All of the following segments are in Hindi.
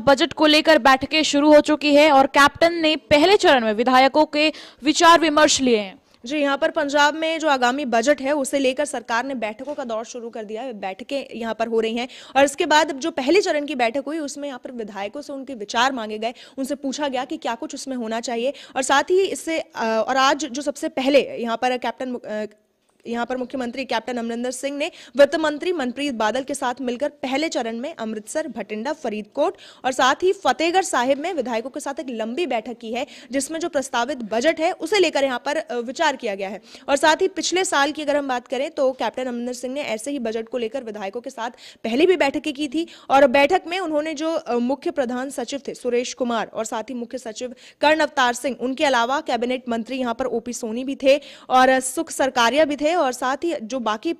बजट हाँ, को लेकर बैठकें शुरू हो चुकी है और कैप्टन ने पहले चरण में विधायकों के विचार विमर्श लिए हैं जी यहाँ पर पंजाब में जो आगामी बजट है उसे लेकर सरकार ने बैठकों का दौर शुरू कर दिया है बैठकें यहाँ पर हो रही हैं और इसके बाद जो पहले चरण की बैठक हुई उसमें यहाँ पर विधायकों से उनके विचार मांगे गए उनसे पूछा गया कि क्या कुछ उसमें होना चाहिए और साथ ही इससे और आज जो सबसे पहले यहाँ पर कैप्टन यहाँ पर मुख्यमंत्री कैप्टन अमरिंदर सिंह ने वित्त मंत्री मनप्रीत बादल के साथ मिलकर पहले चरण में अमृतसर भटिंडा फरीदकोट और साथ ही फतेहगढ़ साहिब में विधायकों के साथ एक लंबी बैठक की है जिसमें जो प्रस्तावित बजट है उसे लेकर यहाँ पर विचार किया गया है और साथ ही पिछले साल की अगर हम बात करें तो कैप्टन अमरिंदर सिंह ने ऐसे ही बजट को लेकर विधायकों के साथ पहले भी बैठकें की थी और बैठक में उन्होंने जो मुख्य प्रधान सचिव थे सुरेश कुमार और साथ ही मुख्य सचिव कर्ण अवतार सिंह उनके अलावा कैबिनेट मंत्री यहाँ पर ओपी सोनी भी थे और सुख सरकारिया भी थे है और साथ ही जो बाकी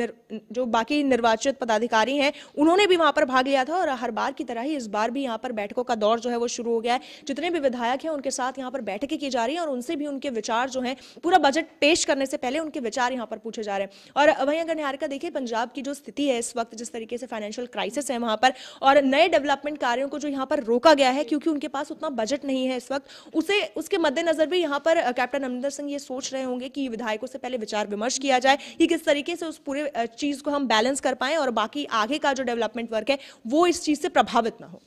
निर, जो बाकी निर्वाचित पदाधिकारी हैं उन्होंने भी वहां पर भाग लिया था और हर बार की तरह ही इस बार भी यहाँ पर बैठकों का दौर जो है वो शुरू हो गया है जितने भी विधायक हैं उनके साथ यहाँ पर बैठकें की जा रही हैं और उनसे भी उनके विचार जो है पूरा बजट पेश करने से पहले उनके विचार यहाँ पर पूछे जा रहे हैं और वहीं अगर निहारिका देखिए पंजाब की जो स्थिति है इस वक्त जिस तरीके से फाइनेंशियल क्राइसिस है वहां पर और नए डेवलपमेंट कार्यों को जो यहाँ पर रोका गया है क्योंकि उनके पास उतना बजट नहीं है इस वक्त उसे उसके मद्देनजर भी यहाँ पर कैप्टन अमरिंदर सिंह ये सोच रहे होंगे कि विधायकों से पहले विचार विमर्श विमर्श किया जाए कि किस तरीके से उस पूरे चीज़ को हम बैलेंस कर पाए और बाकी आगे का जो डेवलपमेंट वर्क है वो इस चीज़ से प्रभावित ना हो